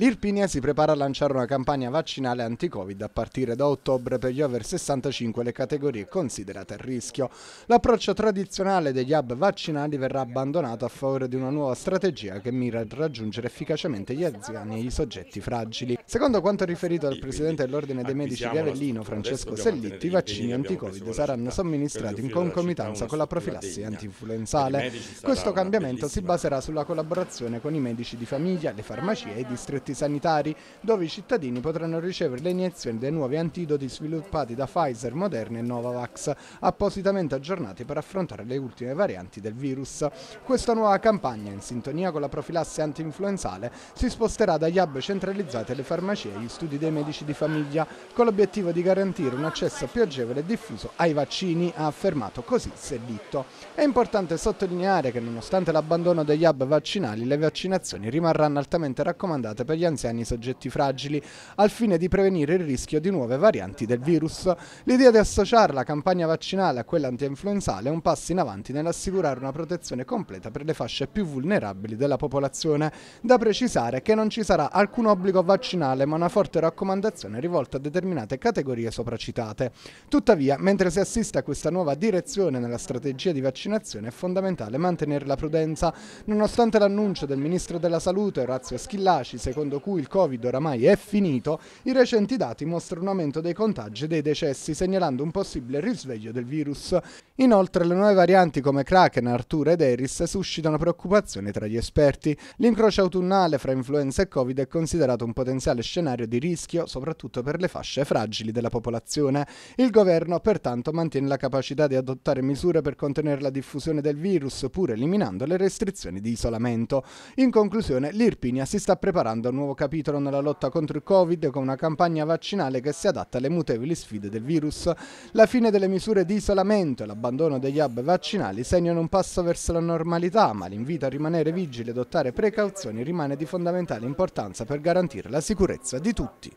L'Irpinia si prepara a lanciare una campagna vaccinale anti-Covid a partire da ottobre per gli over 65 e le categorie considerate a rischio. L'approccio tradizionale degli hub vaccinali verrà abbandonato a favore di una nuova strategia che mira a raggiungere efficacemente gli anziani e i soggetti fragili. Secondo quanto riferito dal presidente dell'Ordine dei Medici di Avellino, Francesco Sellitti, i vaccini anti-Covid saranno somministrati in concomitanza con la profilassia anti-influenzale. Questo cambiamento si baserà sulla collaborazione con i medici di famiglia, le farmacie e i distretti distritti sanitari dove i cittadini potranno ricevere le iniezioni dei nuovi antidoti sviluppati da Pfizer, Moderna e Novavax, appositamente aggiornati per affrontare le ultime varianti del virus. Questa nuova campagna, in sintonia con la profilassi anti-influenzale, si sposterà dagli hub centralizzati alle farmacie e agli studi dei medici di famiglia, con l'obiettivo di garantire un accesso più agevole e diffuso ai vaccini, ha affermato così Sellitto. È importante sottolineare che nonostante l'abbandono degli hub vaccinali, le vaccinazioni rimarranno altamente raccomandate per gli gli anziani soggetti fragili, al fine di prevenire il rischio di nuove varianti del virus. L'idea di associare la campagna vaccinale a quella anti-influenzale è un passo in avanti nell'assicurare una protezione completa per le fasce più vulnerabili della popolazione. Da precisare che non ci sarà alcun obbligo vaccinale, ma una forte raccomandazione rivolta a determinate categorie sopracitate. Tuttavia, mentre si assiste a questa nuova direzione nella strategia di vaccinazione, è fondamentale mantenere la prudenza. Nonostante l'annuncio del Ministro della Salute, Orazio Schillaci, secondo secondo cui il Covid oramai è finito, i recenti dati mostrano un aumento dei contagi e dei decessi, segnalando un possibile risveglio del virus. Inoltre le nuove varianti come Kraken, Artura ed Eris suscitano preoccupazione tra gli esperti. L'incrocio autunnale fra influenza e Covid è considerato un potenziale scenario di rischio, soprattutto per le fasce fragili della popolazione. Il governo pertanto mantiene la capacità di adottare misure per contenere la diffusione del virus, pur eliminando le restrizioni di isolamento. In conclusione, l'Irpinia si sta preparando a nuovo capitolo nella lotta contro il Covid con una campagna vaccinale che si adatta alle mutevoli sfide del virus. La fine delle misure di isolamento e l'abbandono degli hub vaccinali segnano un passo verso la normalità, ma l'invito a rimanere vigili e adottare precauzioni rimane di fondamentale importanza per garantire la sicurezza di tutti.